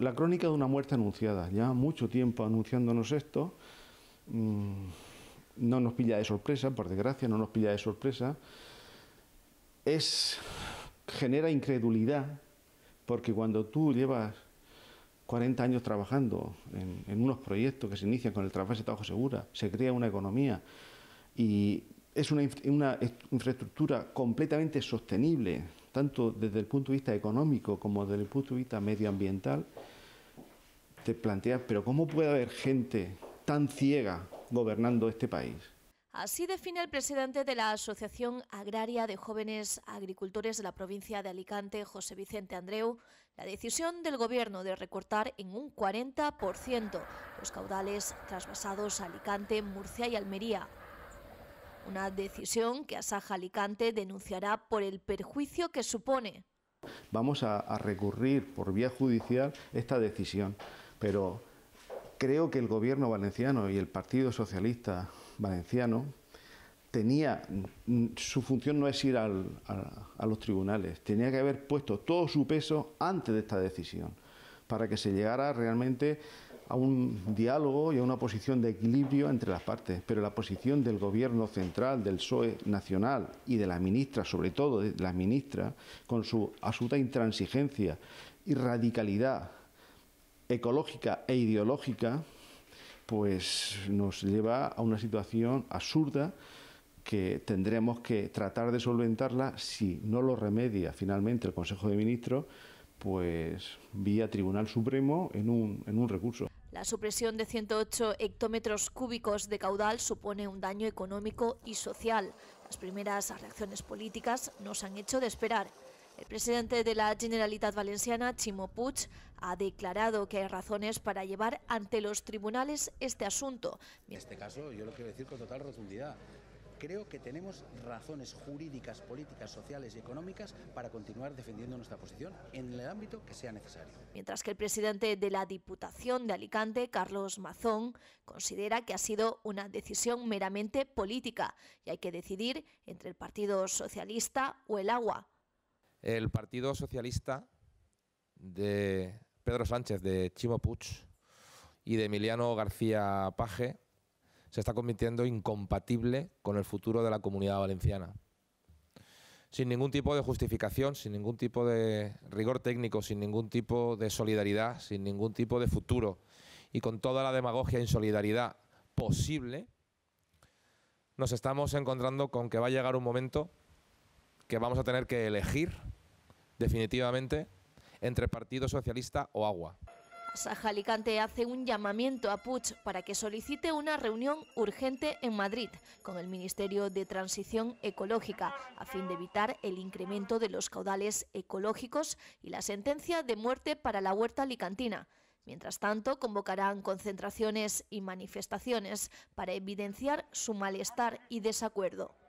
la crónica de una muerte anunciada. ya mucho tiempo anunciándonos esto. Mm, no nos pilla de sorpresa, por desgracia, no nos pilla de sorpresa. Es, genera incredulidad, porque cuando tú llevas 40 años trabajando en, unos proyectos que se inician con el trabajo de trabajo segura, se crea una economía y es una infraestructura completamente sostenible, tanto desde el punto de vista económico como desde el punto de vista medioambiental, te planteas, pero ¿cómo puede haber gente tan ciega gobernando este país? Así define el presidente de la Asociación Agraria de Jóvenes Agricultores de la provincia de Alicante, José Vicente Andreu, la decisión del Gobierno de recortar en un 40% los caudales trasvasados a Alicante, Murcia y Almería, una decisión que Asaja Alicante denunciará por el perjuicio que supone. Vamos a, recurrir por vía judicial esta decisión, pero creo que el gobierno valenciano y el Partido Socialista Valenciano tenía, su función no es ir a, a, los tribunales, tenía que haber puesto todo su peso antes de esta decisión, para que se llegara realmente a un diálogo y a una posición de equilibrio entre las partes, pero la posición del gobierno central, del PSOE nacional y de la ministra, sobre todo de la ministra, con su absoluta intransigencia y radicalidad ecológica e ideológica, pues nos lleva a una situación absurda que tendremos que tratar de solventarla si no lo remedia finalmente el Consejo de Ministros, pues vía Tribunal Supremo en un, en un recurso. La supresión de 108 hectómetros cúbicos de caudal supone un daño económico y social. Las primeras reacciones políticas nos han hecho de esperar. El presidente de la Generalitat Valenciana, Chimo Puig, ha declarado que hay razones para llevar ante los tribunales este asunto. En este caso, yo lo quiero decir con total rotundidad creo que tenemos razones jurídicas, políticas, sociales y económicas para continuar defendiendo nuestra posición en el ámbito que sea necesario. Mientras que el presidente de la Diputación de Alicante, Carlos Mazón, considera que ha sido una decisión meramente política y hay que decidir entre el Partido Socialista o el agua. El Partido Socialista de Pedro Sánchez, de Chimo Puig y de Emiliano García Paje se está convirtiendo incompatible con el futuro de la comunidad valenciana. Sin ningún tipo de justificación, sin ningún tipo de rigor técnico, sin ningún tipo de solidaridad, sin ningún tipo de futuro y con toda la demagogia e solidaridad posible, nos estamos encontrando con que va a llegar un momento que vamos a tener que elegir definitivamente entre Partido Socialista o agua. Saja Alicante hace un llamamiento a Puig para que solicite una reunión urgente en Madrid con el Ministerio de Transición Ecológica a fin de evitar el incremento de los caudales ecológicos y la sentencia de muerte para la huerta alicantina. Mientras tanto, convocarán concentraciones y manifestaciones para evidenciar su malestar y desacuerdo.